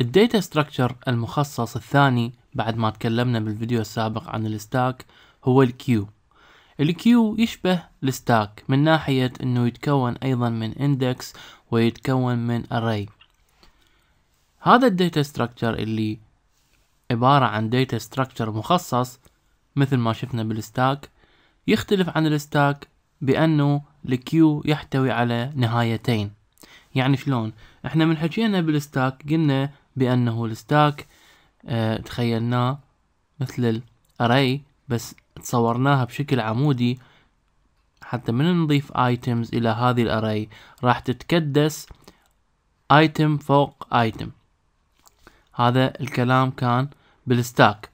الديتا ستراكشر المخصص الثاني بعد ما تكلمنا بالفيديو السابق عن الستاك هو الكيو الكيو يشبه الستاك من ناحية انه يتكون ايضا من اندكس ويتكون من array هذا الديتا ستراكشر اللي عبارة عن ديتا ستراكشر مخصص مثل ما شفنا بالستاك يختلف عن الستاك بأنه الكيو يحتوي على نهايتين يعني شلون احنا من حكينا بالستاك قلنا بأنه الستاك آه، تخيلناه مثل الأري بس تصورناها بشكل عمودي حتى من نضيف ايتمز الى هذه الاري راح تتكدس ايتم فوق ايتم هذا الكلام كان بالستاك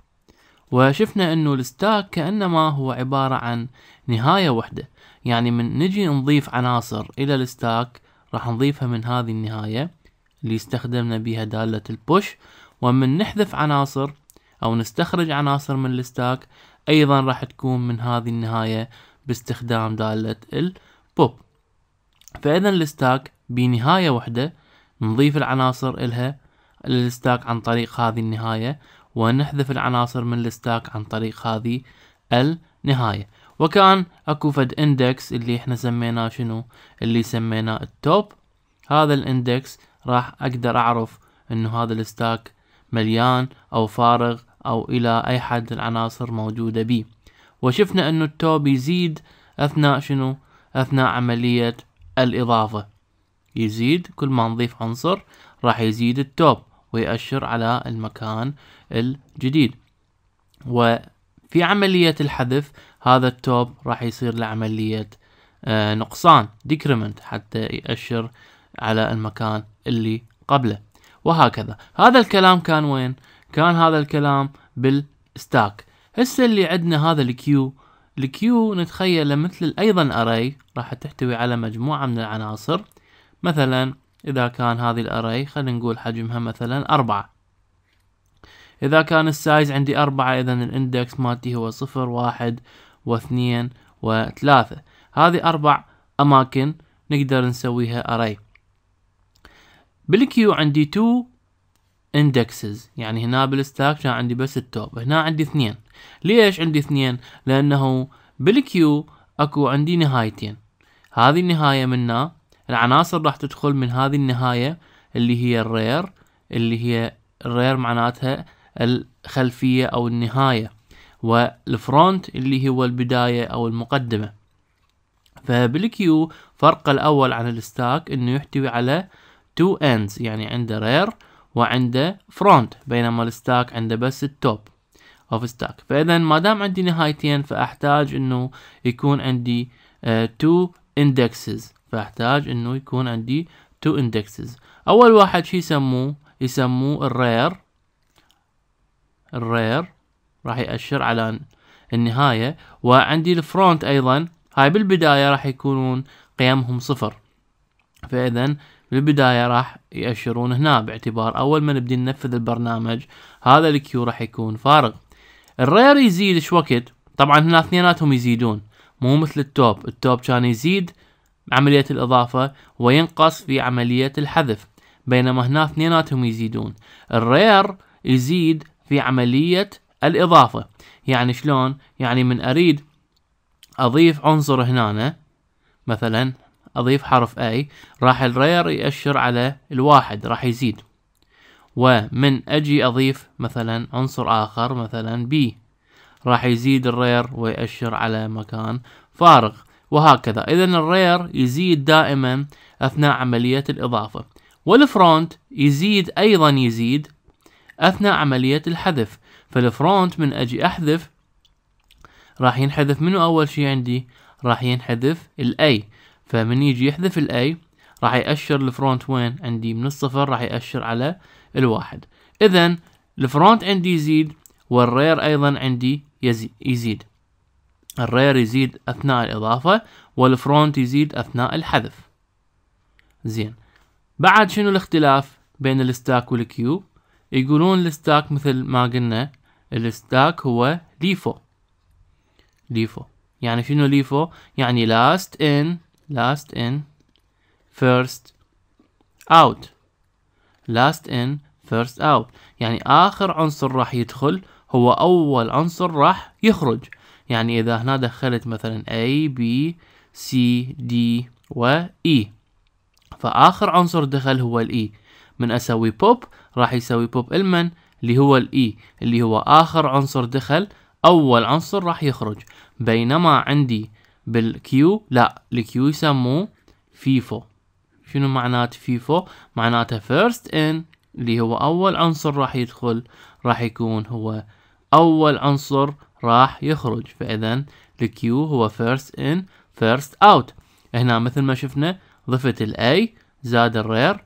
وشفنا انه الستاك كانما هو عبارة عن نهاية وحدة يعني من نجي نضيف عناصر الى الستاك راح نضيفها من هذه النهاية اللي استخدمنا بها دالة البوش ومن نحذف عناصر أو نستخرج عناصر من الستاك أيضا راح تكون من هذه النهاية باستخدام دالة البوب فإذا الستاك بنهاية واحدة نضيف العناصر إلها الستاك عن طريق هذه النهاية ونحذف العناصر من الستاك عن طريق هذه النهاية وكان اكو فد اندكس اللي احنا سميناه شنو اللي سميناه التوب هذا الاندكس راح اقدر اعرف انه هذا الستاك مليان او فارغ او الى اي حد العناصر موجودة بيه وشفنا انه التو بيزيد اثناء شنو اثناء عملية الاضافة يزيد كل ما نضيف عنصر راح يزيد التوب ويأشر على المكان الجديد وفي عملية الحذف هذا التوب راح يصير لعملية آه، نقصان ديكريمنت حتى يأشر على المكان اللي قبله وهكذا هذا الكلام كان وين كان هذا الكلام بالستاك هسه اللي عندنا هذا الكيو الكيو نتخيله مثل ايضا اري راح تحتوي على مجموعة من العناصر مثلا اذا كان هذه الاري خلينا نقول حجمها مثلا اربعة اذا كان السايز عندي اربعة اذا الاندكس مالتي هو صفر واحد واثنين وثلاثة هذه اربع اماكن نقدر نسويها اري بالكيو عندي تو اندكسز يعني هنا بالستاك كان عندي بس التوب هنا عندي اثنين ليش عندي اثنين لانه بالكيو اكو عندي نهايتين هذه النهاية منا العناصر راح تدخل من هذه النهاية اللي هي الرير اللي هي الرير معناتها الخلفية او النهاية والفرونت اللي هو البداية او المقدمة فبالكيو فرق الاول عن الستاك انه يحتوي على تو اندز يعني عنده رير وعنده فرونت بينما الستاك عنده بس التوب اوف ستاك فاذا ما دام عندي نهايتين فاحتاج انه يكون عندي تو uh, اندكسز فاحتاج انه يكون عندي تو اندكسز اول واحد شو يسموه يسموه الرير الرير راح يأشر على النهاية وعندي الفرونت ايضا هاي بالبداية راح يكونون قيمهم صفر فاذا بالبداية راح يأشرون هنا باعتبار أول ما نبدي ننفذ البرنامج هذا الكيو راح يكون فارغ الرير يزيد شو وقت طبعا هنا اثنيناتهم يزيدون مو مثل التوب التوب كان يزيد عملية الإضافة وينقص في عملية الحذف بينما هنا اثنيناتهم يزيدون الرير يزيد في عملية الإضافة يعني شلون يعني من أريد أضيف عنصر هنا مثلا أضيف حرف A راح الرير يأشر على الواحد راح يزيد ومن أجي أضيف مثلا عنصر آخر مثلا B راح يزيد الرير ويأشر على مكان فارغ وهكذا إذا الرير يزيد دائما أثناء عملية الإضافة والفرونت يزيد أيضا يزيد أثناء عملية الحذف فالفرونت من أجي أحذف راح ينحذف منه أول شي عندي راح ينحذف الأي فمن يجي يحذف الاي راح يأشر الفرونت وين عندي من الصفر راح يأشر على الواحد اذا الفرونت عندي يزيد والرير ايضا عندي يزيد الرير يزيد اثناء الاضافة والفرونت يزيد اثناء الحذف زين بعد شنو الاختلاف بين الستاك والكيوب يقولون الستاك مثل ما قلنا الستاك هو ليفو ليفو يعني شنو ليفو يعني لاست ان last in first out last in first out يعني آخر عنصر راح يدخل هو أول عنصر راح يخرج يعني إذا هنا دخلت مثلا A B C D و E فآخر عنصر دخل هو الإي e. من أسوي بوب راح يسوي بوب المن اللي هو الإي e. اللي هو آخر عنصر دخل أول عنصر راح يخرج بينما عندي بالكيو لا الكيو يسموه فيفو شنو معنات فيفو معناته فيرست ان اللي هو اول عنصر راح يدخل راح يكون هو اول عنصر راح يخرج فاذا الكيو هو فيرست ان فيرست اوت هنا مثل ما شفنا ضفت الاي زاد الرير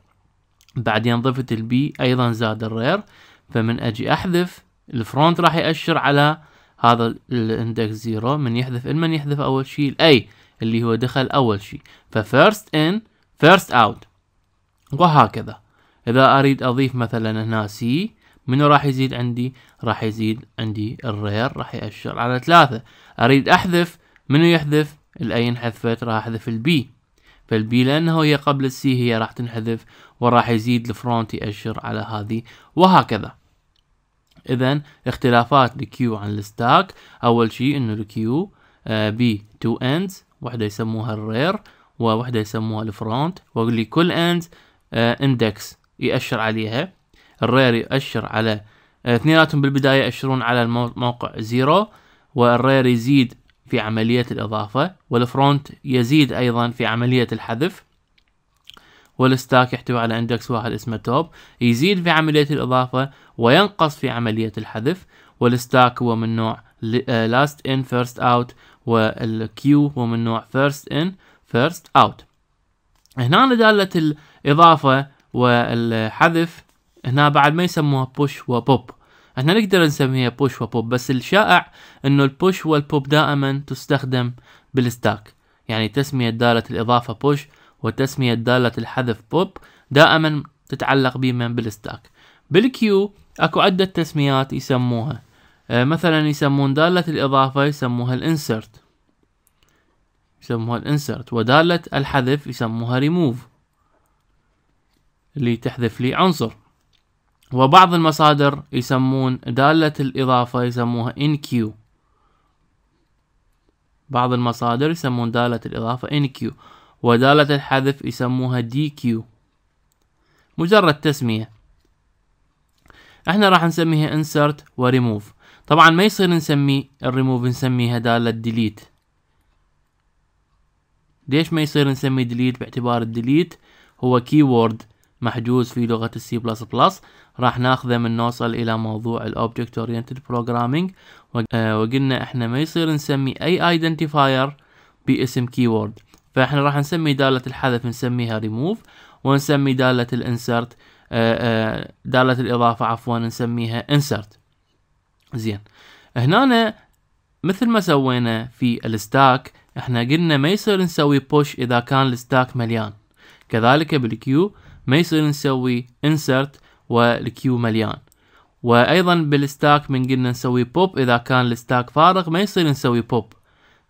بعدين ضفت البي ايضا زاد الرير فمن اجي احذف الفرونت راح يأشر على هذا الاندكس زيرو من يحذف من يحذف اول شيء الاي اللي هو دخل اول شيء ففيرست ان فيرست اوت وهكذا اذا اريد اضيف مثلا هنا سي منو راح يزيد عندي راح يزيد عندي الرير راح يأشر على ثلاثة اريد احذف منو يحذف الاي انحذفت راح احذف البي فالبي لانه هي قبل السي هي راح تنحذف وراح يزيد الفرونت يأشر على هذه وهكذا اذا اختلافات الكيو عن الستاك اول شيء انه الكيو بي تو اندز وحده يسموها الرير وواحدة يسموها الفرونت كل اند اندكس آه، يأشر عليها الرير يأشر على آه، اثنيناتهم بالبداية يأشرون على الموقع زيرو والرير يزيد في عملية الإضافة والفرونت يزيد أيضا في عملية الحذف والستاك يحتوي على اندكس واحد اسمه توب يزيد في عملية الإضافة وينقص في عملية الحذف والستاك هو من نوع آه، last in first out والكيو هو من نوع first in first out هنا دالة الإضافة والحذف هنا بعد ما يسموها بوش وبوب احنا نقدر نسميها بوش وبوب بس الشائع انه البوش والبوب دائما تستخدم بالستاك يعني تسمية دالة الإضافة بوش وتسمية دالة الحذف بوب دائما تتعلق بمن بالستاك بالكيو اكو عدة تسميات يسموها آه، مثلا يسمون دالة الإضافة يسموها الانسرت يسموها الانسرت ودالة الحذف يسموها ريموف اللي تحذف لي عنصر وبعض المصادر يسمون دالة الإضافة يسموها إن كيو بعض المصادر يسمون دالة الإضافة إن كيو ودالة الحذف يسموها دي كيو مجرد تسمية احنا راح نسميها insert و remove طبعا ما يصير نسمي الريموف نسميها دالة ديليت ليش ما يصير نسمي ديليت باعتبار الديليت هو كيورد محجوز في لغة السي بلس بلس راح ناخذه من نوصل الى موضوع الاوبجكت اورينتد بروجرامينج وقلنا احنا ما يصير نسمي اي ايدنتيفاير باسم كيورد فاحنا راح نسمي دالة الحذف نسميها ريموف ونسمي دالة الانسرت آه، آه، دالة الاضافة عفوا نسميها انسرت زين هنا مثل ما سوينا في الستاك احنا قلنا ما يصير نسوي بوش اذا كان الستاك مليان كذلك بالكيو ما يصير نسوي انسرت والكيو مليان وايضا بالستاك من قلنا نسوي بوب اذا كان الستاك فارغ ما يصير نسوي بوب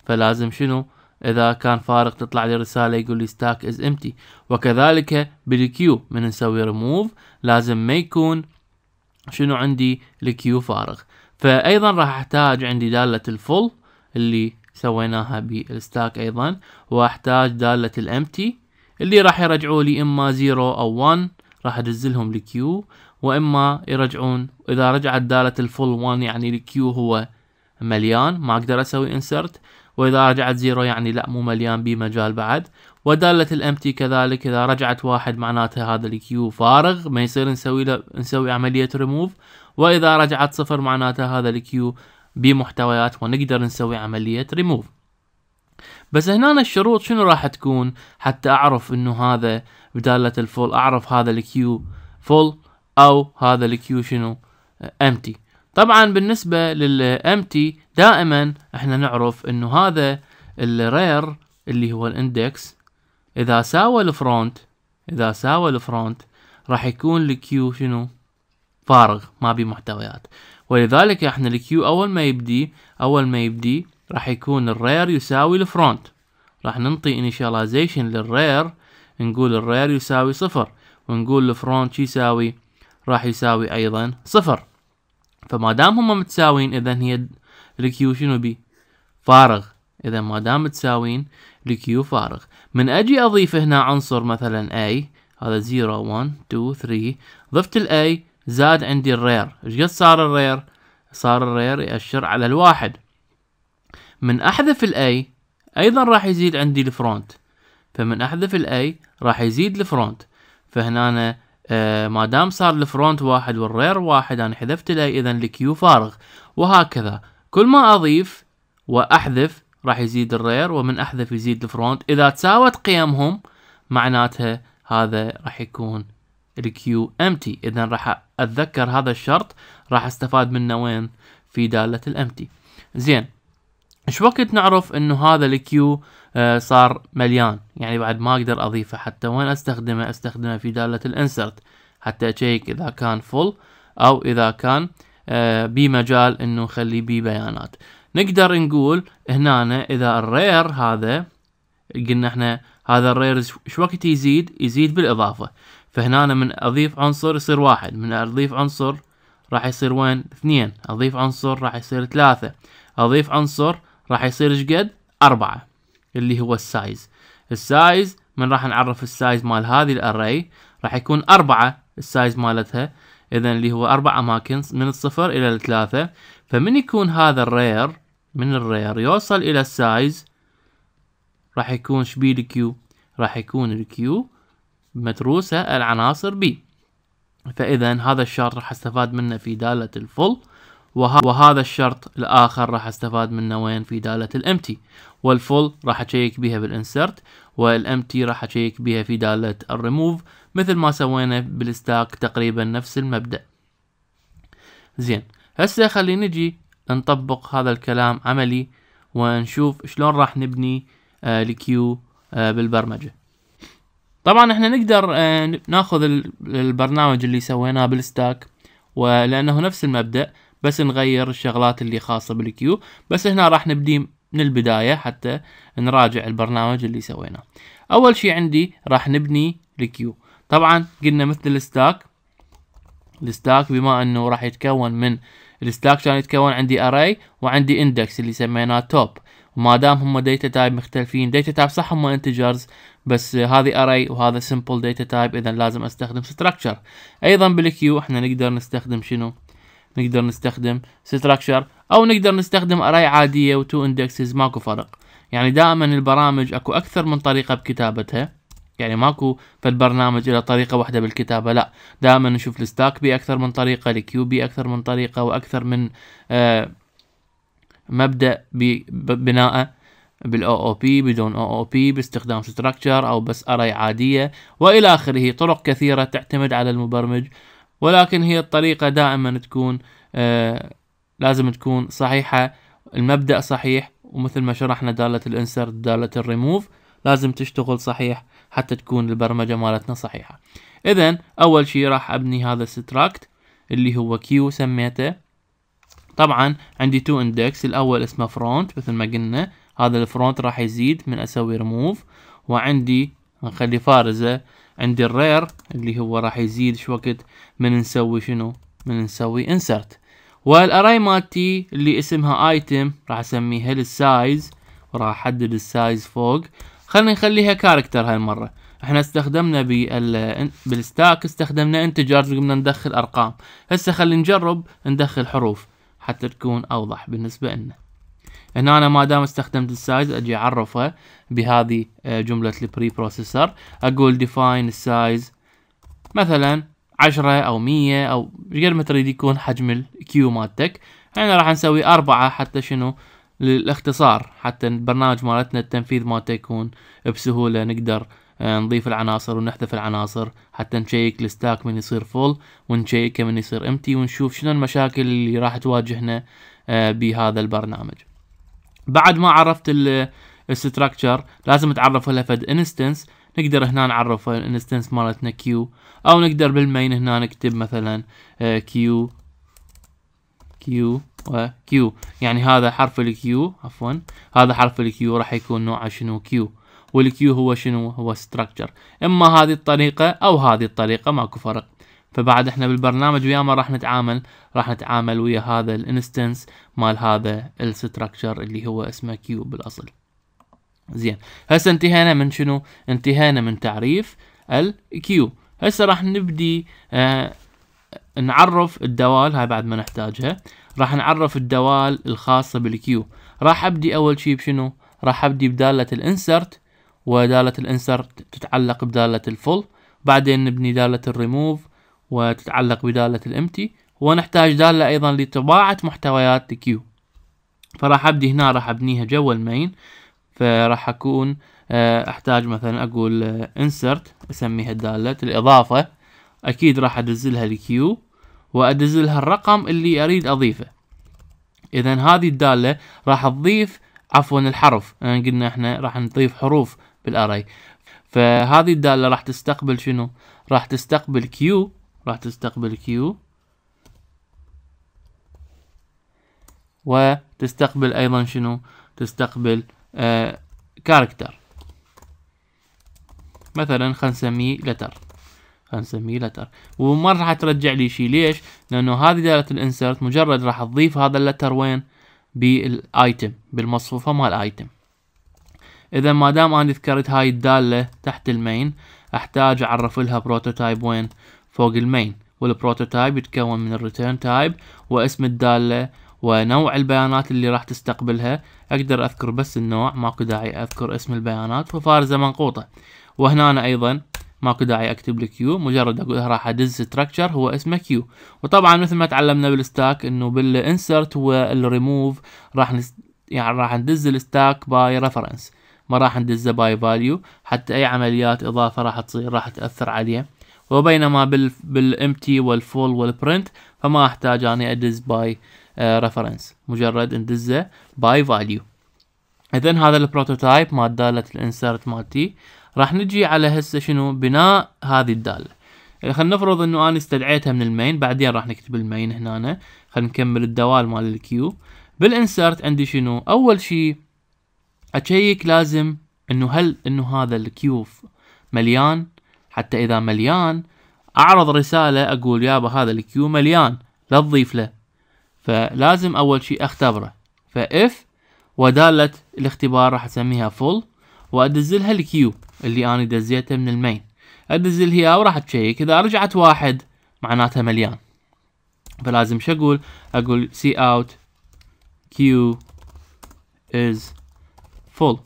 فلازم شنو إذا كان فارغ تطلع لي رسالة يقول لي stack is empty وكذلك بالكيو من نسوي ريموف لازم ما يكون شنو عندي الكيو فارغ فأيضا راح أحتاج عندي دالة الفل اللي سويناها بالستاك أيضا وأحتاج دالة الامتي اللي راح يرجعوا لي إما 0 أو 1 راح أدزلهم الكيو وإما يرجعون إذا رجعت دالة الفل 1 يعني الكيو هو مليان ما أقدر أسوي insert واذا رجعت زيرو يعني لا مو مليان بمجال مجال بعد ودالة الامتي كذلك اذا رجعت واحد معناته هذا الكيو فارغ ما يصير نسوي له نسوي عملية ريموف واذا رجعت صفر معناته هذا الكيو بمحتويات ونقدر نسوي عملية ريموف بس هنا الشروط شنو راح تكون حتى اعرف انه هذا بدالة الفول اعرف هذا الكيو فول او هذا الكيو شنو امتي طبعا بالنسبة للامتي دائما احنا نعرف انه هذا الرير اللي هو الاندكس اذا ساوى الفرونت اذا ساوى الفرونت راح يكون الكيو شنو فارغ ما بي محتويات ولذلك احنا الكيو اول ما يبدي اول ما يبدي راح يكون الرير يساوي الفرونت راح ننطي انيشاليزيشن للرير نقول الرير يساوي صفر ونقول الفرونت يساوي راح يساوي ايضا صفر فما دام هم متساويين اذا هي الكيو شنو بي فارغ اذا ما دام متساويين الكيو فارغ من اجي اضيف هنا عنصر مثلا A هذا 0 1 2 3 ضفت الاي زاد عندي الرير ايش قد صار الرير صار الرير يأشر على الواحد من احذف الاي ايضا راح يزيد عندي الفرونت فمن احذف الاي راح يزيد الفرونت فهنا أنا آه ما دام صار الفرونت واحد والرير واحد انا حذفت له اذا الكيو فارغ وهكذا كل ما اضيف واحذف راح يزيد الرير ومن احذف يزيد الفرونت اذا تساوت قيمهم معناتها هذا راح يكون الكيو امتي اذا راح اتذكر هذا الشرط راح استفاد منه وين في دالة الامتي زين ايش وقت نعرف انه هذا الكيو آه، صار مليان يعني بعد ما اقدر اضيفه حتى وين استخدمه استخدمه في دالة الانسرت حتى اشيك اذا كان فل او اذا كان آه، بمجال انه نخلي بيه بيانات نقدر نقول هنا اذا الرير هذا قلنا احنا هذا الرير شو وقت يزيد يزيد بالاضافة فهنا من اضيف عنصر يصير واحد من اضيف عنصر راح يصير وين اثنين اضيف عنصر راح يصير ثلاثة اضيف عنصر راح يصير شقد اربعة اللي هو السايز السايز من راح نعرف السايز مال هذه الاراي راح يكون أربعة السايز مالتها اذا اللي هو اربع اماكن من الصفر الى الثلاثة فمن يكون هذا الرير من الرير يوصل الى السايز راح يكون شبي الكيو راح يكون الكيو متروسة العناصر بي فاذا هذا الشرط راح استفاد منه في دالة الفل وهذا الشرط الآخر راح استفاد منه وين في دالة الامتي والفول راح أشيك بها بالانسرت والامتي راح أشيك بها في دالة الريموف مثل ما سوينا بالستاك تقريبا نفس المبدأ زين هسه خلينا نجي نطبق هذا الكلام عملي ونشوف شلون راح نبني آه، الكيو آه، بالبرمجة طبعا احنا نقدر آه، ناخذ البرنامج اللي سويناه بالستاك ولانه نفس المبدأ بس نغير الشغلات اللي خاصة بالكيو بس هنا راح نبدي من البداية حتى نراجع البرنامج اللي سويناه اول شي عندي راح نبني الكيو طبعا قلنا مثل الستاك الستاك بما انه راح يتكون من الستاك كان يتكون عندي اري وعندي اندكس اللي سميناه توب وما دام هم داتا تايب مختلفين داتا تايب صح هم انتجرز بس هذه اري وهذا سمبل داتا تايب اذا لازم استخدم ستراكشر ايضا بالكيو احنا نقدر نستخدم شنو نقدر نستخدم ستراكشر او نقدر نستخدم اراي عادية و اندكسز ماكو فرق يعني دائما البرامج اكو اكثر من طريقة بكتابتها يعني ماكو في البرنامج الى طريقة واحدة بالكتابة لا دائما نشوف الستاك بي اكثر من طريقة الكيو بي اكثر من طريقة واكثر من آه مبدأ بناءه بالاو او بي بدون او او بي باستخدام ستراكشر او بس اراي عاديه والى اخره طرق كثيره تعتمد على المبرمج ولكن هي الطريقة دائما تكون آه، لازم تكون صحيحة المبدأ صحيح ومثل ما شرحنا دالة الانسرت دالة الريموف لازم تشتغل صحيح حتى تكون البرمجة مالتنا صحيحة اذا اول شي راح ابني هذا الستراكت اللي هو كيو سميته طبعا عندي تو اندكس الاول اسمه فرونت مثل ما قلنا هذا الفرونت راح يزيد من اسوي ريموف وعندي نخلي فارزة عندي الرير اللي هو راح يزيد شو وقت من نسوي شنو من نسوي انسرت والاراي مالتي اللي اسمها ايتم راح اسميها للسايز وراح احدد السايز فوق خلينا نخليها كاركتر هالمرة احنا استخدمنا بال بالستاك استخدمنا انتجرز وقمنا ندخل ارقام هسه خلينا نجرب ندخل حروف حتى تكون اوضح بالنسبة لنا هنا انا ما دام استخدمت السايز اجي اعرفه بهذه آه، جملة البري بروسيسر اقول ديفاين السايز مثلا عشرة او مية او غير ما تريد يكون حجم الكيو مالتك احنا راح نسوي اربعة حتى شنو للاختصار حتى البرنامج مالتنا التنفيذ مالته يكون بسهولة نقدر آه، نضيف العناصر ونحذف العناصر حتى نشيك الستاك من يصير فول ونشيكه من يصير امتي ونشوف شنو المشاكل اللي راح تواجهنا آه، بهذا البرنامج بعد ما عرفت الستراكشر لازم تعرف لها فد انستنس نقدر هنا نعرف الانستنس مالتنا كيو او نقدر بالمين هنا نكتب مثلا كيو كيو وكيو يعني هذا حرف الكيو عفوا هذا حرف الكيو راح يكون نوعه شنو كيو والكيو هو شنو هو ستراكشر اما هذه الطريقه او هذه الطريقه ماكو فرق فبعد احنا بالبرنامج ويا ما راح نتعامل راح نتعامل ويا هذا الانستنس مال هذا الستركتشر اللي هو اسمه كيو بالاصل زين هسه انتهينا من شنو انتهينا من تعريف الكيو هسه راح نبدي آه نعرف الدوال هاي بعد ما نحتاجها راح نعرف الدوال الخاصة بالكيو راح ابدي اول شي بشنو راح ابدي بدالة الانسرت ودالة الانسرت تتعلق بدالة الفل بعدين نبني دالة الريموف وتتعلق بدالة الامتي ونحتاج دالة ايضا لطباعة محتويات كيو فراح ابدي هنا راح ابنيها جوا المين فراح اكون آه، احتاج مثلا اقول انسرت آه، اسميها دالة الاضافة اكيد راح ادزلها لكيو وادزلها الرقم اللي اريد اضيفه اذا هذه الدالة راح تضيف عفوا الحرف يعني قلنا احنا راح نضيف حروف بالاري فهذه الدالة راح تستقبل شنو راح تستقبل كيو راح تستقبل كيو وتستقبل ايضا شنو تستقبل آه كاركتر مثلا خلينا نسميه لتر خلينا نسميه لتر وما راح ترجع لي شيء ليش لانه هذه دائره الانسرت مجرد راح تضيف هذا اللتر وين بالايتم بالمصفوفه مال ايتم اذا ما دام انا ذكرت هاي الداله تحت المين احتاج اعرف لها بروتوتايب وين فوق المين والبروتوتايب يتكون من الريتيرن تايب واسم الدالة ونوع البيانات اللي راح تستقبلها اقدر اذكر بس النوع ماكو داعي اذكر اسم البيانات وفارزة منقوطة وهنا أنا ايضا ماكو داعي اكتب لكيو مجرد اقول راح ادز ستراكشر هو اسمه كيو وطبعا مثل ما تعلمنا بالستاك انه بالانسرت والريموف راح نس... يعني راح ندز الستاك باي ريفرنس ما راح ندزه باي فاليو حتى اي عمليات اضافه راح تصير راح تاثر عليه وبينما بالامتي والفول والبرنت فما احتاج اني ادز باي ريفرنس مجرد ندزه باي فاليو اذا هذا البروتوتايب مال داله الانسرت مالتي راح نجي على هسه شنو بناء هذه الداله خلينا نفرض انه انا استدعيتها من المين بعدين راح نكتب المين هنا خلينا نكمل الدوال مال الكيو بالانسرت عندي شنو اول شيء اشيك لازم انه هل انه هذا الكيو مليان حتى إذا مليان أعرض رسالة أقول يابا هذا الكيو مليان لا تضيف له فلازم أول شيء أختبره فإف ودالة الاختبار راح أسميها فول وأدزلها الكيو اللي أنا دزيته من المين أدزل هي وراح تشيك إذا رجعت واحد معناتها مليان فلازم شو أقول أقول سي أوت كيو is full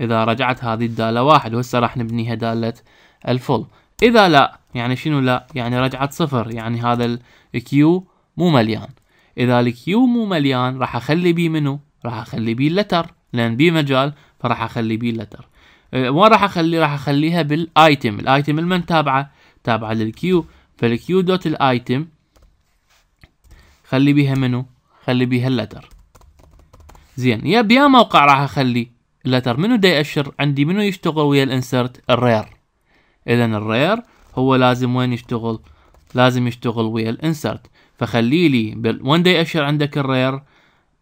إذا رجعت هذه الدالة واحد وهسه راح نبنيها دالة الفل إذا لا يعني شنو لا يعني رجعت صفر يعني هذا الكيو مو مليان إذا الكيو مو مليان راح أخلي بيه منو راح أخلي بيه اللتر لأن بيه مجال فراح أخلي بيه أه، اللتر وين راح أخلي راح أخليها بالآيتم الآيتم المن تابعة تابعة للكيو فالكيو دوت الآيتم خلي بيها منو خلي بيها اللتر زين يا بيا موقع راح اخلي اللتر منو دا يأشر عندي منو يشتغل ويا الانسرت الرير اذا الرير هو لازم وين يشتغل لازم يشتغل ويا الانسرت فخلي لي بال... وين دا يأشر عندك الرير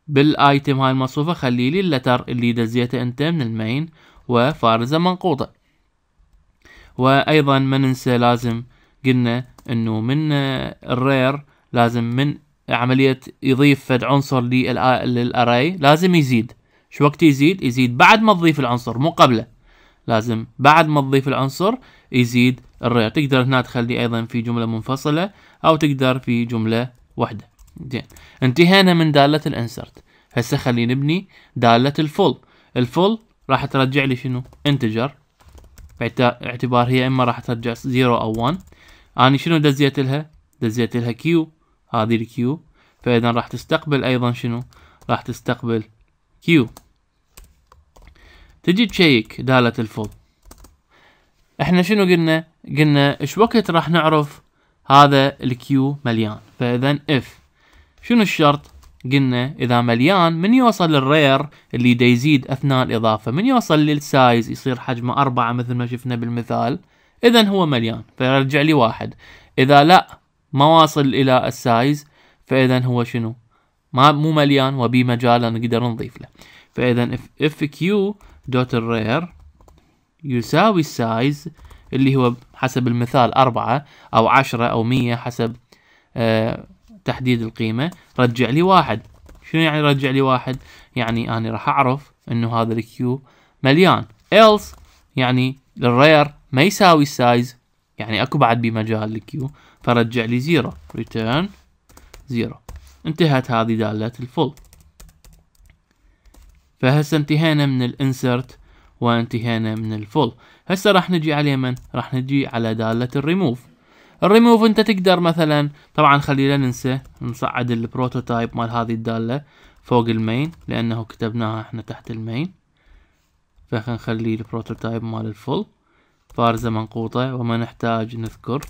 بالايتم هاي المصفوفة خلي لي اللتر اللي دزيته انت من المين وفارزة منقوطة وايضا ما ننسى لازم قلنا انه من آه، الرير لازم من عملية يضيف فد عنصر للأراي لازم يزيد شو وقت يزيد يزيد بعد ما تضيف العنصر مو قبله لازم بعد ما تضيف العنصر يزيد الرير تقدر هنا تخلي ايضا في جمله منفصله او تقدر في جمله واحده زين انتهينا من داله الانسرت هسه خلينا نبني داله الفول الفول راح ترجع لي شنو انتجر باعتبار هي اما راح ترجع 0 او 1 اني شنو دزيت لها دزيت لها كيو هذه الكيو فاذا راح تستقبل ايضا شنو راح تستقبل كيو تجي تشيك دالة الفض احنا شنو قلنا قلنا ايش وقت راح نعرف هذا الكيو مليان فاذا اف شنو الشرط قلنا اذا مليان من يوصل للرير اللي دا يزيد اثناء الاضافه من يوصل للسايز يصير حجمه أربعة مثل ما شفنا بالمثال اذا هو مليان فيرجع لي واحد اذا لا ما واصل الى السايز فاذا هو شنو ما مو مليان وبي مجال نقدر نضيف له فاذا اف كيو دوت الرير يساوي السايز اللي هو حسب المثال أربعة أو عشرة أو مية حسب أه تحديد القيمة رجع لي واحد شنو يعني رجع لي واحد يعني أنا راح أعرف إنه هذا الكيو مليان else يعني الرير ما يساوي السايز يعني أكو بعد بمجال الكيو فرجع لي زيرو return زيرو انتهت هذه دالة الفول فهسه انتهينا من الانسرت وانتهينا من الفول هسه راح نجي على اليمن راح نجي على دالة الريموف الريموف انت تقدر مثلا طبعا خلينا ننسى نصعد البروتوتايب مال هذه الدالة فوق المين لانه كتبناها احنا تحت المين فخلينا نخلي البروتوتايب مال الفول فارزة منقوطة وما نحتاج نذكر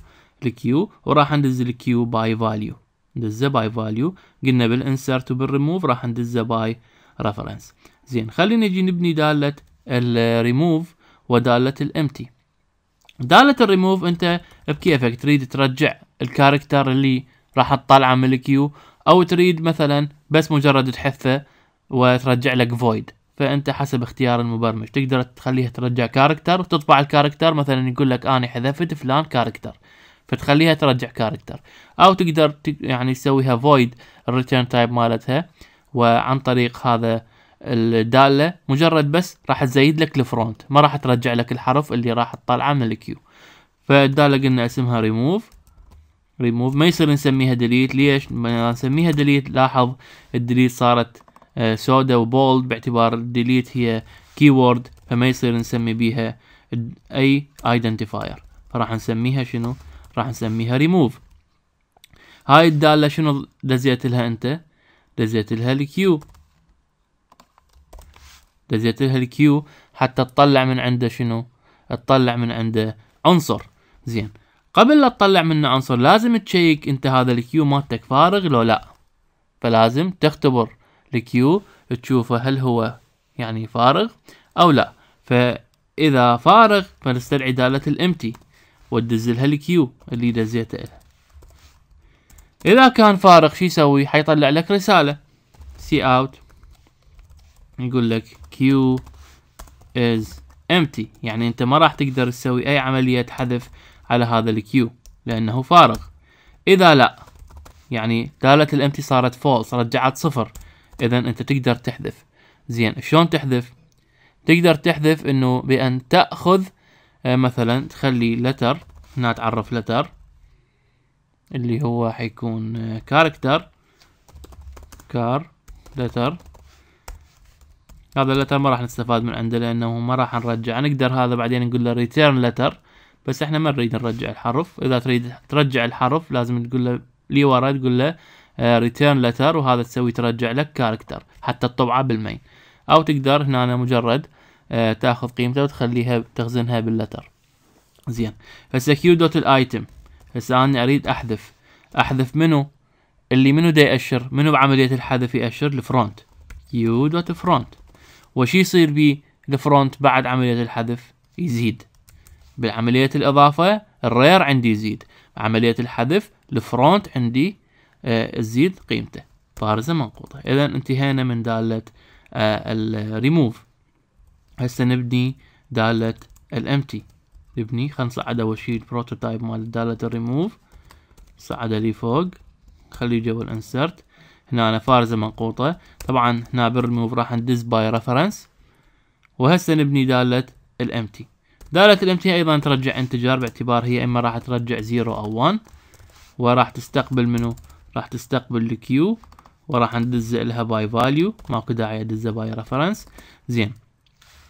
الكيو وراح ندز الكيو باي فاليو ندزه باي فاليو قلنا بالانسرت وبالريموف راح ندزه باي ريفرنس زين خلينا نجي نبني داله الريموف وداله الامتي داله الريموف انت بكيفك تريد ترجع الكاركتر اللي راح تطلعه من الكيو او تريد مثلا بس مجرد تحثه وترجع لك فويد فانت حسب اختيار المبرمج تقدر تخليها ترجع كاركتر وتطبع الكاركتر مثلا يقول لك انا حذفت فلان كاركتر فتخليها ترجع كاركتر او تقدر يعني تسويها فويد الريتيرن تايب مالتها وعن طريق هذا الدالة مجرد بس راح تزيد لك الفرونت ما راح ترجع لك الحرف اللي راح تطلعه من الكيو فالدالة قلنا اسمها ريموف ريموف ما يصير نسميها ديليت ليش ما نسميها ديليت لاحظ الديليت صارت آه، سودا وبولد باعتبار الديليت هي كيورد فما يصير نسمي بيها اي ايدنتيفاير فراح نسميها شنو راح نسميها ريموف هاي الدالة شنو دزيت لها انت دزيت لها الكيو دزيت لها الكيو حتى تطلع من عنده شنو تطلع من عنده عنصر زين قبل لا تطلع منه عنصر لازم تشيك انت هذا الكيو مالتك فارغ لو لا فلازم تختبر الكيو تشوفه هل هو يعني فارغ او لا فاذا فارغ فنستدعي دالة الامتي وتدزلها الكيو اللي دزيته لها اذا كان فارغ شو يسوي حيطلع لك رسالة سي اوت يقول لك كيو از امتي يعني انت ما راح تقدر تسوي اي عملية حذف على هذا الكيو لانه فارغ اذا لا يعني دالة الامتي صارت فولس رجعت صفر اذا انت تقدر تحذف زين شلون تحذف تقدر تحذف انه بان تاخذ آه، مثلا تخلي letter هنا تعرف letter اللي هو حيكون آه، character كار letter هذا اللتر ما راح نستفاد من عنده لانه ما راح نرجع نقدر هذا بعدين نقول له ريتيرن لتر بس احنا ما نريد نرجع الحرف اذا تريد ترجع الحرف لازم تقول له لي ورا تقول له ريتيرن آه، لتر وهذا تسوي ترجع لك كاركتر حتى الطبعة بالمين او تقدر هنا أنا مجرد آه، تاخذ قيمتها وتخليها تخزنها باللتر زين هسه كيو دوت الايتم هسه انا اريد احذف احذف منو اللي منو دا يأشر منو بعملية الحذف يأشر الفرونت كيو دوت فرونت وش يصير بي الفرونت بعد عملية الحذف يزيد بعملية الإضافة الرير عندي يزيد عملية الحذف الفرونت عندي آه، تزيد آه قيمته بارزة منقوطة إذا انتهينا من دالة آه الريموف هسه نبني دالة الامتي نبني خلينا نصعد اول شي البروتوتايب مال دالة الريموف صعده لي فوق خليه جوا الانسرت هنا أنا فارزة منقوطة طبعا هنا بالريموف راح ندز باي ريفرنس وهسه نبني دالة الامتي دالة الامتي ايضا ترجع انتجار باعتبار هي اما راح ترجع زيرو او وان وراح تستقبل منو راح تستقبل الكيو وراح ندز لها باي فاليو ماكو داعي ادزها باي ريفرنس زين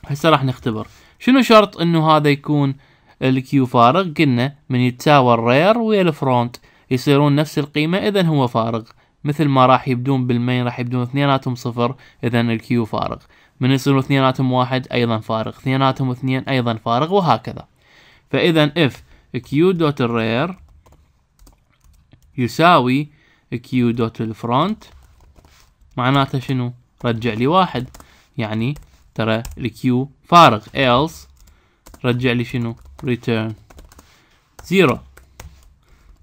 هسه راح نختبر شنو شرط انه هذا يكون الكيو فارغ قلنا من يتساوى الرير ويا الفرونت يصيرون نفس القيمة اذا هو فارغ مثل ما راح يبدون بالمين راح يبدون اثنيناتهم صفر اذا الكيو فارغ من يصيرون اثنيناتهم واحد ايضا فارغ اثنيناتهم اثنين ايضا فارغ وهكذا فاذا اف كيو دوت الرير يساوي كيو دوت الفرونت معناته شنو رجع لي واحد يعني ترى الكيو فارغ else رجع لي شنو return zero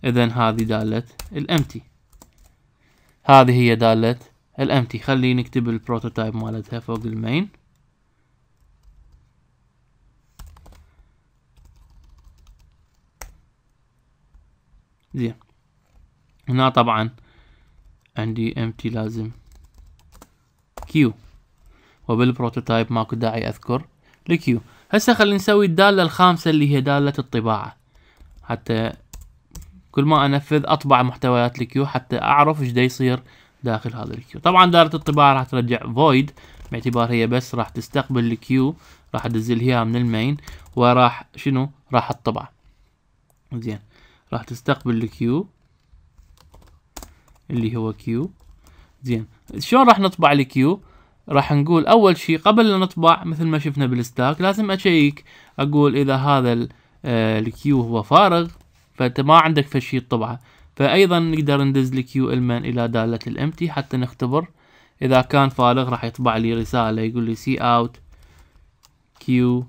اذا هذه دالة الامتي هذه هي دالة الامتي خلي نكتب البروتوتايب مالتها فوق المين زين هنا طبعا عندي امتي لازم كيو وبالبروتوتايب ماكو داعي اذكر الكيو هسه خلينا نسوي الدالة الخامسة اللي هي دالة الطباعة حتى كل ما انفذ اطبع محتويات الكيو حتى اعرف ايش دا يصير داخل هذا الكيو طبعا دالة الطباعة راح ترجع فويد باعتبار هي بس راح تستقبل الكيو راح تنزل هي من المين وراح شنو راح تطبع زين راح تستقبل الكيو اللي هو كيو زين شلون راح نطبع الكيو راح نقول اول شيء قبل لا نطبع مثل ما شفنا بالستاك لازم اشيك اقول اذا هذا آه، الكيو هو فارغ فانت ما عندك فشي تطبعه فايضا نقدر ندز الكيو المن الى دالة الامتي حتى نختبر اذا كان فارغ راح يطبع لي رسالة يقول لي سي اوت كيو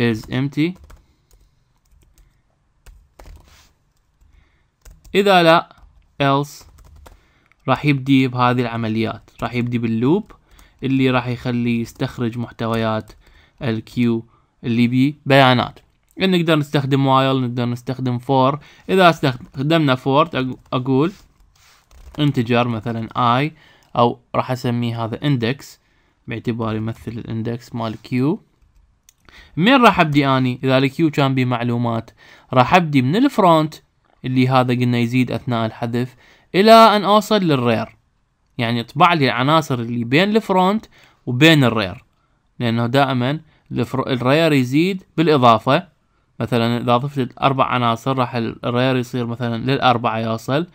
از امتي اذا لا else راح يبدي بهذه العمليات راح يبدي باللوب اللي راح يخلي يستخرج محتويات الكيو اللي بيه بيانات نقدر نستخدم وايل نقدر نستخدم فور اذا استخدمنا فور اقول انتجر مثلا اي او راح اسميه هذا اندكس باعتبار يمثل الاندكس مال كيو من راح ابدي اني اذا الكيو كان بيه معلومات راح ابدي من الفرونت اللي هذا قلنا يزيد اثناء الحذف الى ان اوصل للرير يعني اطبع لي العناصر اللي بين الفرونت وبين الرير لانه دائما الرير يزيد بالاضافة مثلا اذا ضفت اربع عناصر راح الرير يصير مثلا للاربعة يوصل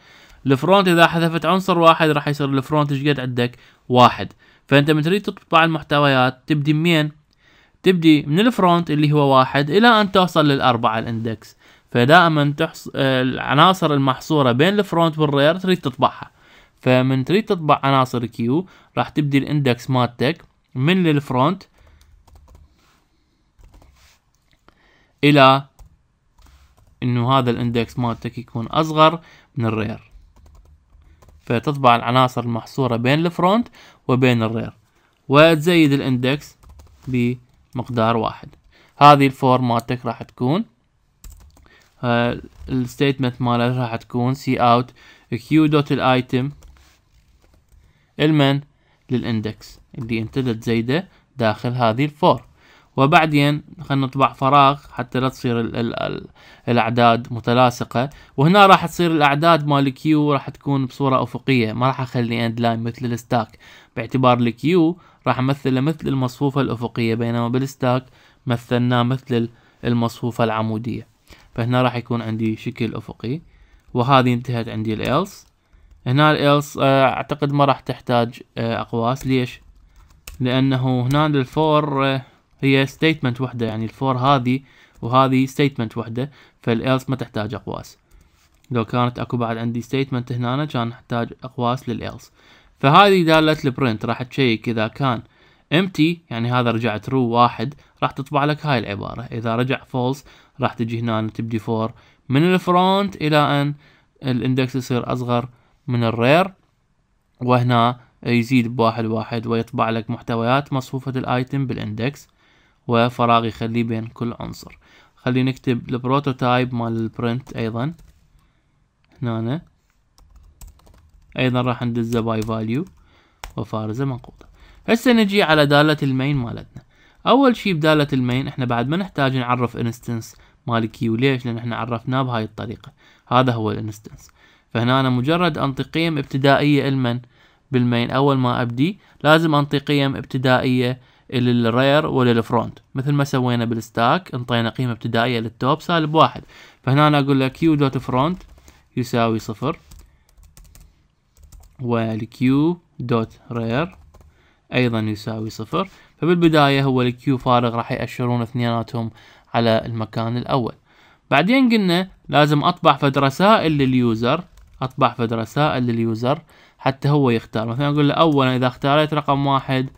الفرونت اذا حذفت عنصر واحد راح يصير الفرونت ايش قد عندك واحد فانت من تريد تطبع المحتويات تبدي منين تبدي من الفرونت اللي هو واحد الى ان توصل للاربعة الاندكس فدائما تحص... العناصر المحصورة بين الفرونت والرير تريد تطبعها فمن تريد تطبع عناصر كيو راح تبدي الاندكس مالتك من الفرونت الى انه هذا الاندكس مالتك يكون اصغر من الرير فتطبع العناصر المحصورة بين الفرونت وبين الرير وتزيد الاندكس بمقدار واحد هذه الفور راح تكون آه، الستيتمنت مالها راح تكون سي اوت كيو دوت الايتم المن للاندكس اللي انت تزيده داخل هذه الفور وبعدين خلينا نطبع فراغ حتى لا تصير الـ الـ الـ الاعداد متلاصقه وهنا راح تصير الاعداد مال الكيو راح تكون بصوره افقيه ما راح اخلي اند لاين مثل الستاك باعتبار الكيو راح امثله مثل المصفوفه الافقيه بينما بالستاك مثلناه مثل المصفوفه العموديه فهنا راح يكون عندي شكل أفقي وهذه انتهت عندي الإلس هنا الإلس آه، أعتقد ما راح تحتاج آه، أقواس ليش؟ لأنه هنا الفور آه، هي ستيتمنت وحدة يعني الفور هذه وهذه ستيتمنت وحدة فالإلس ما تحتاج أقواس لو كانت اكو بعد عندي ستيتمنت هنا كان احتاج اقواس للإلس فهذه دالة البرنت راح تشيك اذا كان امتي يعني هذا رجع ترو واحد راح تطبع لك هاي العبارة اذا رجع فولس راح تجي هنا تبدي فور من الفرونت الى ان الاندكس يصير اصغر من الرير وهنا يزيد بواحد واحد ويطبع لك محتويات مصفوفة الايتم بالاندكس وفراغ يخليه بين كل عنصر خلي نكتب البروتوتايب مال البرنت ايضا هنا ايضا راح ندزه باي فاليو وفارزه منقوطه هسه نجي على دالة المين مالتنا اول شي بدالة المين احنا بعد ما نحتاج نعرف انستنس مال كيو ليش لان احنا عرفناه بهاي الطريقة هذا هو الانستنس فهنا انا مجرد انطي قيم ابتدائية المن بالمين اول ما ابدي لازم انطي قيم ابتدائية للرير وللفرونت مثل ما سوينا بالستاك انطينا قيمة ابتدائية للتوب سالب واحد فهنا انا اقول لك كيو دوت فرونت يساوي صفر والكيو دوت رير ايضا يساوي صفر فبالبداية هو الكيو فارغ راح يأشرون اثنيناتهم على المكان الأول بعدين قلنا لازم أطبع فد رسائل لليوزر أطبع فد رسائل لليوزر حتى هو يختار مثلا أقول له أولا إذا اختاريت رقم واحد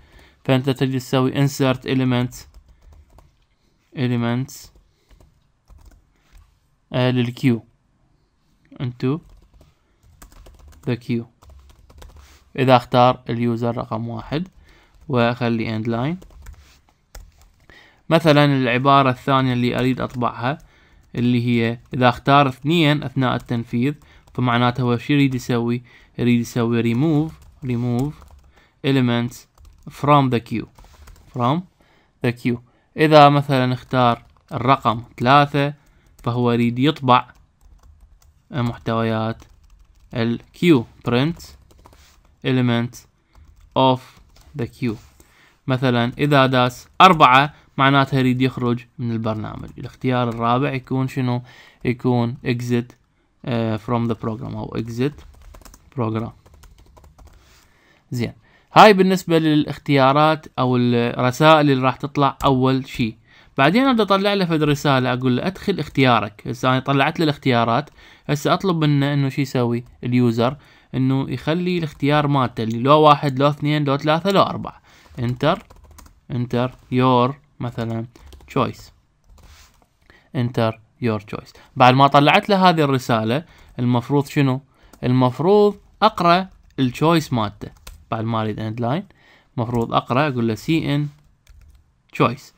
فأنت تجي تسوي insert element elements آه للكيو انتو ذا كيو إذا اختار اليوزر رقم واحد وأخلي end line مثلا العبارة الثانية اللي أريد أطبعها اللي هي إذا اختار اثنين أثناء التنفيذ فمعناته هو شو يريد يسوي يريد يسوي remove remove elements from the queue from the queue إذا مثلا اختار الرقم ثلاثة فهو يريد يطبع محتويات الكيو print element of the queue مثلا إذا داس أربعة معناتها يريد يخرج من البرنامج الاختيار الرابع يكون شنو يكون exit uh, from the program او exit program زين هاي بالنسبة للاختيارات او الرسائل اللي راح تطلع اول شيء بعدين ابدا اطلع له فد رسالة اقول له ادخل اختيارك هسه انا طلعت له الاختيارات هسه اطلب منه انه شو يسوي اليوزر انه يخلي الاختيار مالته اللي لو واحد لو اثنين لو ثلاثة لو اربعة انتر انتر يور مثلا choice enter your choice بعد ما طلعت له هذه الرسالة المفروض شنو المفروض اقرأ التشويس مالته بعد ما اريد اند لاين المفروض اقرأ اقول له cn تشويس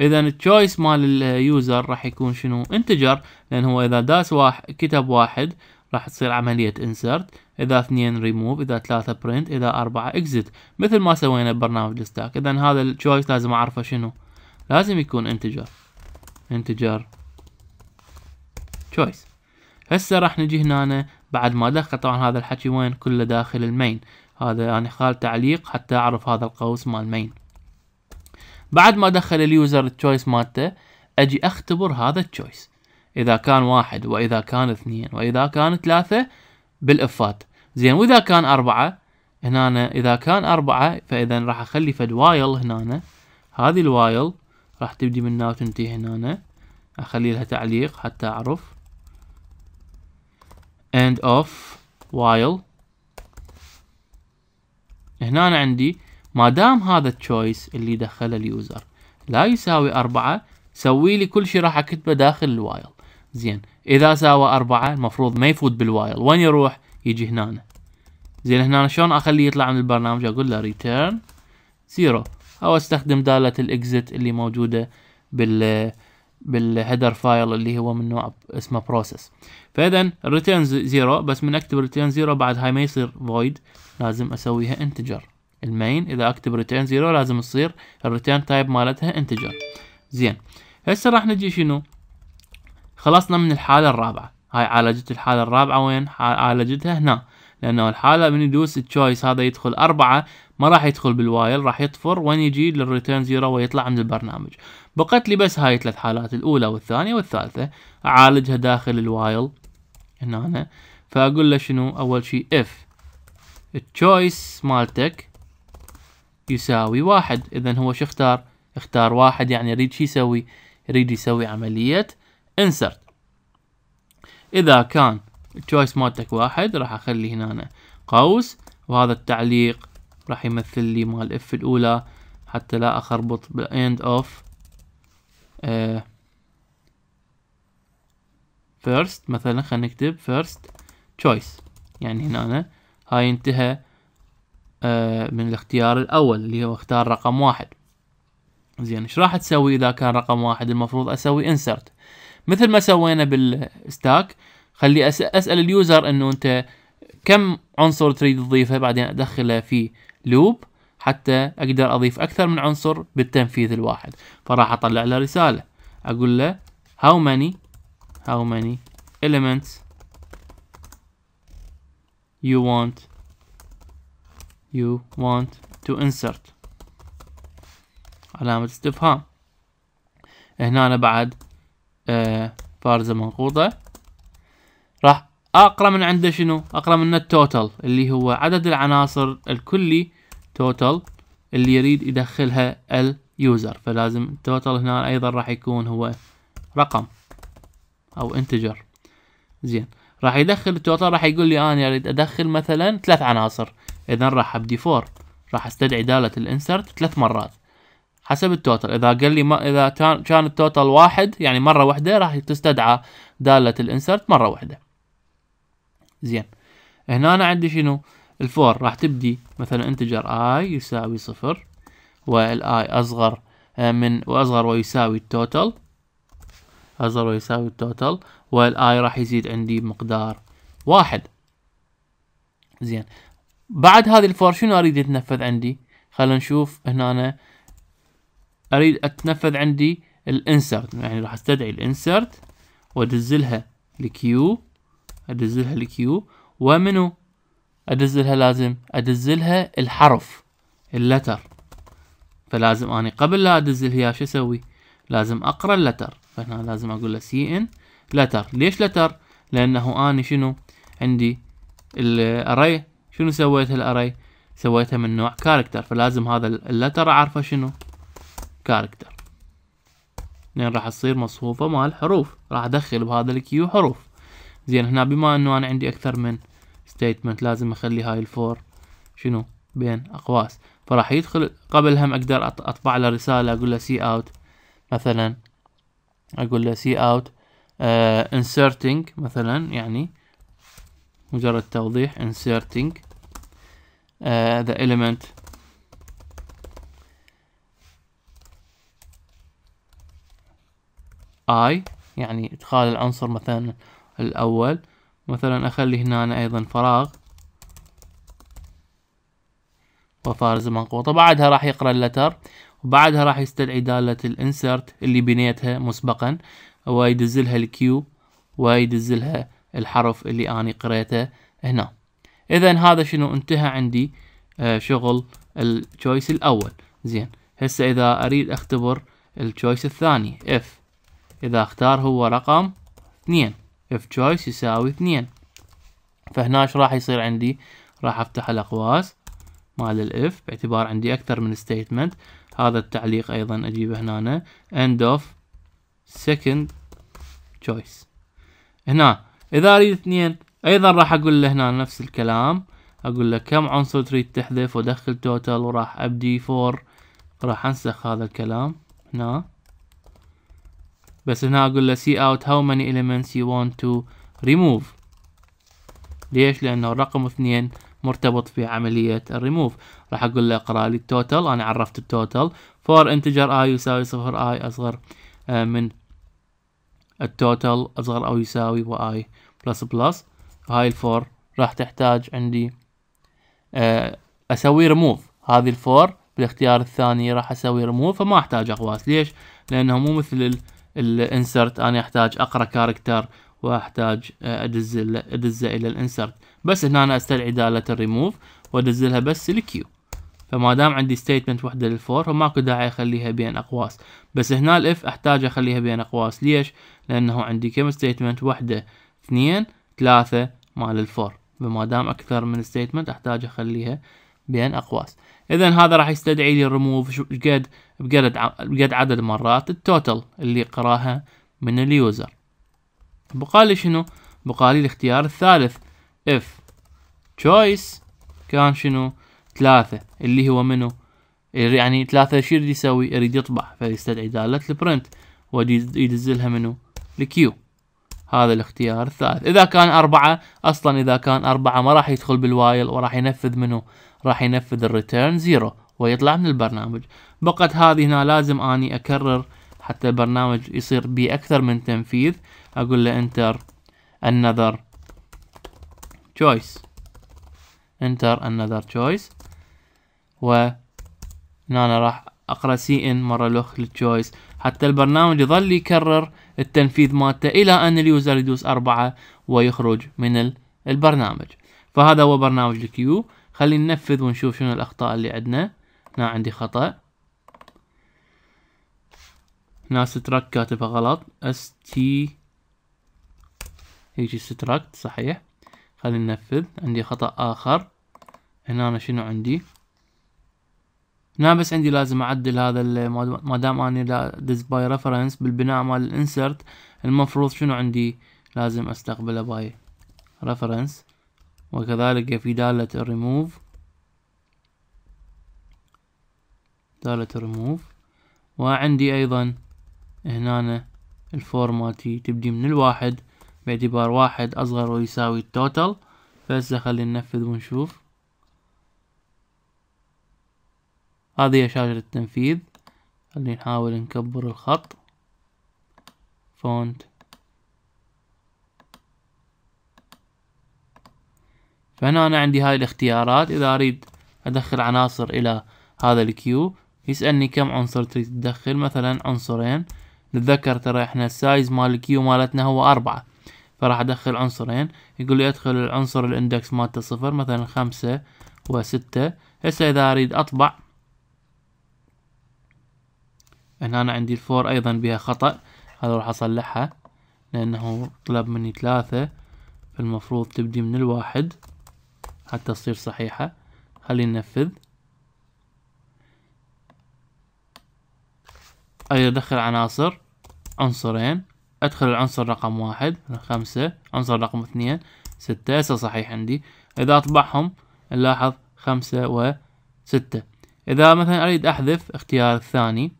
اذا التشويس مال اليوزر راح يكون شنو انتجر لان هو اذا داس واحد كتب واحد راح تصير عملية انسرت اذا اثنين ريموف اذا ثلاثة برنت اذا اربعة اكزت مثل ما سوينا ببرنامج الستاك اذا هذا التشويس لازم اعرفه شنو لازم يكون انتجر انتجر تشويس هسه راح نجي هنا بعد ما دخل طبعا هذا الحكي وين كله داخل المين هذا انا يعني خال تعليق حتى اعرف هذا القوس مال المين بعد ما دخل اليوزر التشويس مالته اجي اختبر هذا التشويس اذا كان واحد واذا كان اثنين واذا كان ثلاثة بالافات زين واذا كان اربعة هنا اذا كان اربعة فاذا راح اخلي فد وايل هنا هذه الوايل راح تبدي من هنا وتنتهي هنا اخلي لها تعليق حتى اعرف end of while هنا عندي ما دام هذا التشويس اللي دخله اليوزر لا يساوي أربعة سوي لي كل شيء راح أكتبه داخل الوايل زين إذا ساوى أربعة المفروض ما يفوت بالوايل وين يروح يجي هنا زين هنا شلون أخليه يطلع من البرنامج أقول له return zero او استخدم دالة الاكزت اللي موجودة بال بالهيدر فايل اللي هو من نوع اسمه بروسيس فاذا الريتيرن زيرو بس من اكتب ريتيرن زيرو بعد هاي ما يصير فويد لازم اسويها انتجر المين اذا اكتب ريتيرن زيرو لازم تصير الريتيرن تايب مالتها انتجر زين هسه راح نجي شنو خلصنا من الحالة الرابعة هاي عالجت الحالة الرابعة وين عالجتها هنا لانه الحالة من يدوس التشويس هذا يدخل اربعة ما راح يدخل بالوايل راح يطفر وين يجي للريتيرن زيرو ويطلع من البرنامج بقت لي بس هاي ثلاث حالات الاولى والثانيه والثالثه اعالجها داخل الوايل هنا أنا فاقول له شنو اول شيء اف التشويس مالتك يساوي واحد اذا هو شو اختار اختار واحد يعني يريد شو يسوي يريد يسوي عملية insert إذا كان choice مالتك واحد راح أخلي هنا قوس وهذا التعليق راح يمثل لي مال اف الاولى حتى لا اخربط بالاند اوف فيرست مثلا خلينا نكتب فيرست تشويس يعني هنا أنا هاي انتهى آه من الاختيار الاول اللي هو اختار رقم واحد زين ايش راح تسوي اذا كان رقم واحد المفروض اسوي انسرت مثل ما سوينا بالستاك خلي اسال اليوزر انه انت كم عنصر تريد تضيفه بعدين ادخله في لوب حتى اقدر اضيف اكثر من عنصر بالتنفيذ الواحد فراح اطلع له رسالة اقول له how many how many elements you want you want to insert علامة استفهام هنا أنا بعد بارزه فارزة منقوطة اقرا من عنده شنو اقرا منه التوتال اللي هو عدد العناصر الكلي توتال اللي يريد يدخلها اليوزر فلازم التوتال هنا ايضا راح يكون هو رقم او انتجر زين راح يدخل التوتال راح يقول لي انا اريد ادخل مثلا ثلاث عناصر اذا راح ابدي فور راح استدعي دالة الانسرت ثلاث مرات حسب التوتال اذا قال لي ما اذا كان التوتال واحد يعني مره واحده راح تستدعى دالة الانسرت مره واحده زين هنا أنا عندي شنو الفور راح تبدي مثلا انتجر اي يساوي صفر والاي اصغر آه، من واصغر ويساوي التوتال اصغر ويساوي التوتال والاي راح يزيد عندي بمقدار واحد زين بعد هذه الفور شنو اريد يتنفذ عندي خلينا نشوف هنا أنا اريد اتنفذ عندي الانسرت يعني راح استدعي الانسرت وادزلها لكيو ادزلها الكيو ومنو ادزلها لازم ادزلها الحرف اللتر فلازم اني قبل لا ادزل هي شو اسوي لازم اقرا اللتر فهنا لازم اقول له سي ان لتر ليش لتر لانه اني شنو عندي الاري شنو سويت الاري سويتها من نوع كاركتر فلازم هذا اللتر اعرفه شنو كاركتر لان راح تصير مصفوفه مال حروف راح ادخل بهذا الكيو حروف زين هنا بما انه انا عندي اكثر من ستيتمنت لازم اخلي هاي الفور شنو بين اقواس فراح يدخل قبل هم اقدر اطبع له رسالة اقول له سي اوت مثلا اقول له سي اوت انسرتنج مثلا يعني مجرد توضيح انسرتنج ذا ايليمنت اي يعني ادخال العنصر مثلا الأول مثلا أخلي هنا أنا أيضا فراغ وفارز منقوطة بعدها راح يقرأ اللتر وبعدها راح يستدعي دالة الانسرت اللي بنيتها مسبقا ويدزلها الكيو ويدزلها الحرف اللي أنا قريته هنا إذا هذا شنو انتهى عندي آه، شغل التشويس الأول زين هسه إذا أريد أختبر التشويس الثاني F إذا اختار هو رقم 2 اف تشويس يساوي اثنين فهنا ايش راح يصير عندي راح افتح الاقواس مال الاف باعتبار عندي اكثر من ستيتمنت هذا التعليق ايضا اجيبه هنا end of second choice هنا اذا اريد اثنين ايضا راح اقول له هنا نفس الكلام اقول له كم عنصر تريد تحذف وادخل توتال وراح ابدي فور راح انسخ هذا الكلام هنا بس هنا اقول له see out how many elements you want to remove ليش لانه الرقم اثنين مرتبط في عملية الريموف راح اقول له اقرا لي التوتال انا عرفت التوتال فور انتجر اي يساوي صفر اي اصغر آه، من التوتال اصغر او يساوي اي بلس بلس هاي الفور راح تحتاج عندي آه، اسوي ريموف هذه الفور بالاختيار الثاني راح اسوي ريموف فما احتاج اقواس ليش لانه مو مثل الانسرت انا احتاج اقرا كاركتر واحتاج آه، ادز ادزه الى الانسرت بس هنا أنا استدعي داله الريموف وادزلها بس الكيو فما دام عندي ستيتمنت وحده للفور فماكو داعي اخليها بين اقواس بس هنا الاف احتاج اخليها بين اقواس ليش لانه عندي كم ستيتمنت وحده اثنين ثلاثة مال الفور فما دام اكثر من ستيتمنت احتاج اخليها بين اقواس اذا هذا راح يستدعي لي الريموف قد بقد عدد مرات التوتال اللي قراها من اليوزر بقالي شنو بقالي الاختيار الثالث if choice كان شنو ثلاثة اللي هو منو يعني ثلاثة شو يريد يسوي يريد يطبع فيستدعي دالة البرنت ويدزلها منو الكيو هذا الاختيار الثالث اذا كان اربعة اصلا اذا كان اربعة ما راح يدخل بالوايل وراح ينفذ منو راح ينفذ الريتيرن زيرو ويطلع من البرنامج بقت هذه هنا لازم اني اكرر حتى البرنامج يصير اكثر من تنفيذ اقول له انتر another choice انتر another choice و هنا راح اقرا سي ان مره لوخ للتشويس حتى البرنامج يظل يكرر التنفيذ مالته الى ان اليوزر يدوس أربعة ويخرج من البرنامج فهذا هو برنامج الكيو خلينا ننفذ ونشوف شنو الاخطاء اللي عندنا هنا عندي خطأ هنا ستراك كاتبها غلط اس تي يجي ستراكت صحيح خلينا ننفذ عندي خطأ آخر هنا أنا شنو عندي هنا بس عندي لازم أعدل هذا ما دام أنا دز باي ريفرنس بالبناء مال الانسرت المفروض شنو عندي لازم أستقبله باي ريفرنس وكذلك في دالة الريموف دالة ريموف وعندي ايضا هنا الفورماتي تبدي من الواحد باعتبار واحد اصغر ويساوي التوتال فهسه خلي ننفذ ونشوف هذه هي شاشة التنفيذ خلي نحاول نكبر الخط فونت فهنا أنا عندي هاي الاختيارات إذا أريد أدخل عناصر إلى هذا الكيو يسألني كم عنصر تريد تدخل مثلا عنصرين نتذكر ترى احنا السايز مال الكيو مالتنا هو أربعة فراح أدخل عنصرين يقول لي أدخل العنصر الإندكس مالته صفر مثلا خمسة وستة هسه إذا أريد أطبع هنا أنا عندي الفور أيضا بها خطأ هذا راح أصلحها لأنه طلب مني ثلاثة فالمفروض تبدي من الواحد حتى تصير صحيحة خلي ننفذ أريد أدخل عناصر عنصرين أدخل العنصر رقم واحد خمسة عنصر رقم اثنين ستة هسه صحيح عندي إذا أطبعهم نلاحظ خمسة وستة إذا مثلا أريد أحذف اختيار الثاني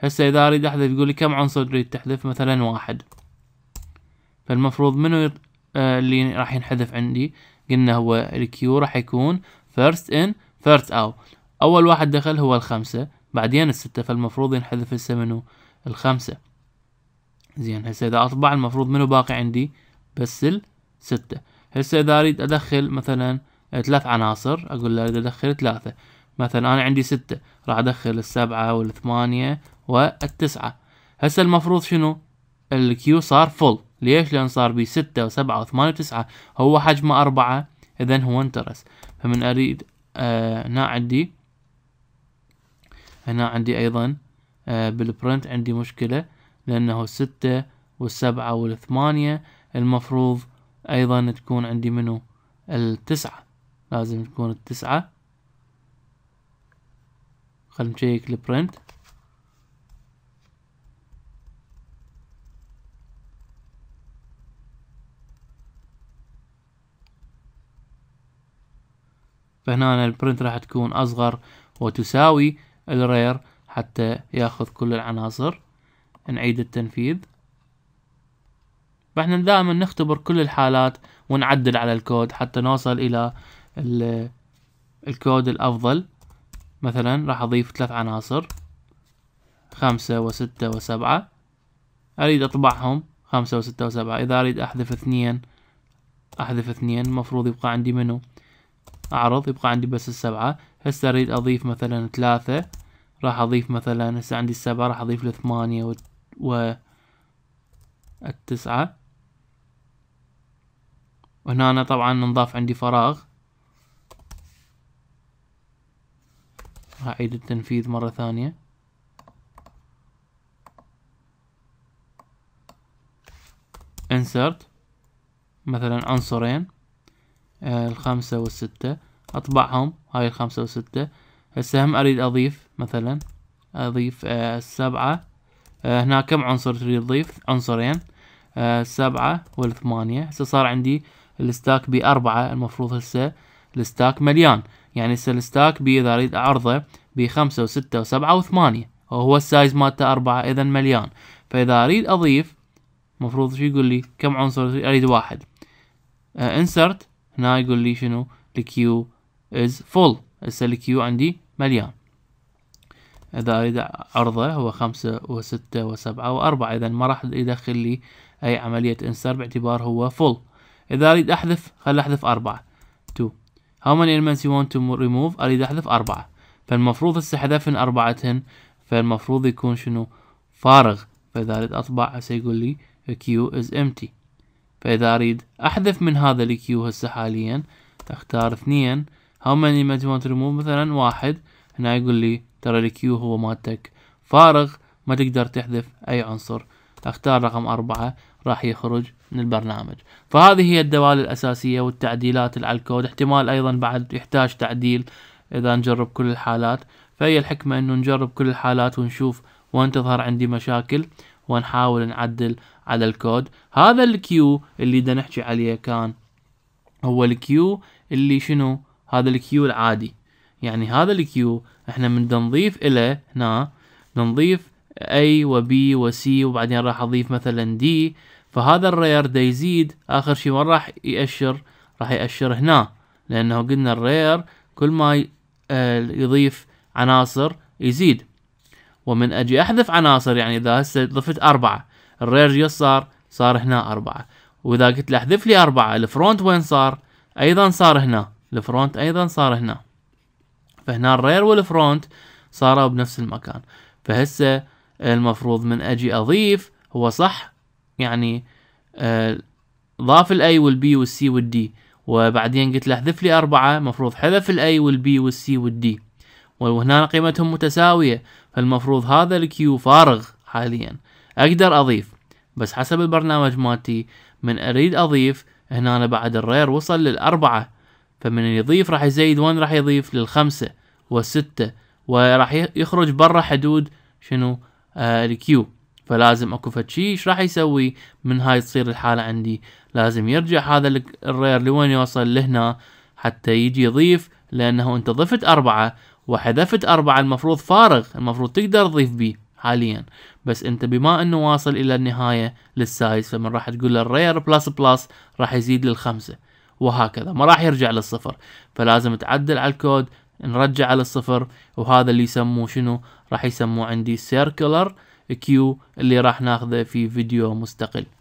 هسه إذا أريد أحذف يقول لي كم عنصر تريد تحذف مثلا واحد فالمفروض منو آه، اللي راح ينحذف عندي قلنا هو الكيو راح يكون first in first out أول واحد دخل هو الخمسة بعدين الستة فالمفروض ينحذف هسه منو الخمسة زين هسه إذا أطبع المفروض منو باقي عندي بس الستة هسه إذا أريد أدخل مثلا ثلاث عناصر أقول له أريد أدخل ثلاثة مثلا أنا عندي ستة راح أدخل السبعة والثمانية والتسعة هسه المفروض شنو الكيو صار فل ليش لأن صار بي ستة وسبعة وثمانية وتسعة هو حجمه أربعة إذا هو انترس فمن أريد هنا آه عندي هنا عندي ايضا آه، بالبرنت عندي مشكلة لانه الستة والسبعة والثمانية المفروض ايضا تكون عندي منو التسعة لازم تكون التسعة خل نشيك البرنت فهنا البرنت راح تكون اصغر وتساوي الرير حتى ياخذ كل العناصر نعيد التنفيذ فاحنا دائما نختبر كل الحالات ونعدل على الكود حتى نوصل الى الكود الافضل مثلا راح اضيف ثلاث عناصر خمسة وستة وسبعة اريد اطبعهم خمسة وستة وسبعة اذا اريد احذف اثنين احذف اثنين المفروض يبقى عندي منو اعرض يبقى عندي بس السبعة هسه اريد اضيف مثلا ثلاثة راح اضيف مثلا هسه عندي السبعة راح اضيف الثمانية و... و... التسعة وهنا أنا طبعا نضاف عندي فراغ راح اعيد التنفيذ مرة ثانية انسرت مثلا عنصرين آه الخمسة والستة اطبعهم هاي الخمسة وستة هسه هم اريد اضيف مثلا اضيف آه السبعة آه هنا كم عنصر تريد تضيف عنصرين آه السبعة والثمانية هسه صار عندي الستاك بأربعة المفروض هسه الستاك مليان يعني هسه الستاك بي اذا اريد اعرضه بخمسة وستة وسبعة وثمانية وهو السايز مالته أربعة إذا مليان فإذا أريد أضيف مفروض شو يقول لي كم عنصر أريد واحد انسرت آه، هنا يقول لي شنو الكيو is full هسه الكيو عندي مليان إذا أريد عرضه هو خمسة وستة وسبعة وأربعة إذا ما راح يدخل لي أي عملية انسر باعتبار هو full إذا أريد أحذف خل أحذف أربعة two how many elements you want to remove أريد أحذف أربعة فالمفروض هسه حذفن أربعتهن فالمفروض يكون شنو فارغ فإذا أريد أطبع هسه يقول لي queue is empty فإذا أريد أحذف من هذا الكيو هسه حاليا أختار اثنين how many ما you want to remove مثلا واحد هنا يقول لي ترى الكيو هو مالتك فارغ ما تقدر تحذف أي عنصر اختار رقم أربعة راح يخرج من البرنامج فهذه هي الدوال الأساسية والتعديلات على الكود احتمال أيضا بعد يحتاج تعديل إذا نجرب كل الحالات فهي الحكمة أنه نجرب كل الحالات ونشوف وين تظهر عندي مشاكل ونحاول نعدل على الكود هذا الكيو اللي دا نحكي عليه كان هو الكيو اللي شنو هذا الكيو العادي يعني هذا الكيو احنا من نضيف الى هنا نضيف A و B و C وبعدين راح اضيف مثلا D فهذا الرير دا يزيد اخر شي وين راح يأشر راح يأشر هنا لانه قلنا الرير كل ما آه، يضيف عناصر يزيد ومن اجي احذف عناصر يعني اذا هسه ضفت اربعة الرير جو صار صار هنا اربعة واذا قلت له احذف لي اربعة الفرونت وين صار ايضا صار هنا الفرونت ايضا صار هنا فهنا الرير والفرونت صاروا بنفس المكان فهسه المفروض من اجي اضيف هو صح يعني آه، ضاف الاي والبي والسي والدي وبعدين قلت له احذف لي أربعة مفروض حذف الاي والبي والسي والدي وهنا قيمتهم متساوية فالمفروض هذا الكيو فارغ حاليا اقدر اضيف بس حسب البرنامج مالتي من اريد اضيف هنا بعد الرير وصل للأربعة فمن يضيف راح يزيد وين راح يضيف للخمسة والستة وراح يخرج برا حدود شنو آه الكيو فلازم اكو فتشي ايش راح يسوي من هاي تصير الحالة عندي لازم يرجع هذا الرير لوين يوصل لهنا حتى يجي يضيف لانه انت ضفت اربعة وحذفت اربعة المفروض فارغ المفروض تقدر تضيف بيه حاليا بس انت بما انه واصل الى النهاية للسايز فمن راح تقول له الرير بلس بلس راح يزيد للخمسة وهكذا ما راح يرجع للصفر فلازم تعدل على الكود نرجعه للصفر وهذا اللي يسموه شنو راح يسموه عندي circular كيو اللي راح ناخذه في فيديو مستقل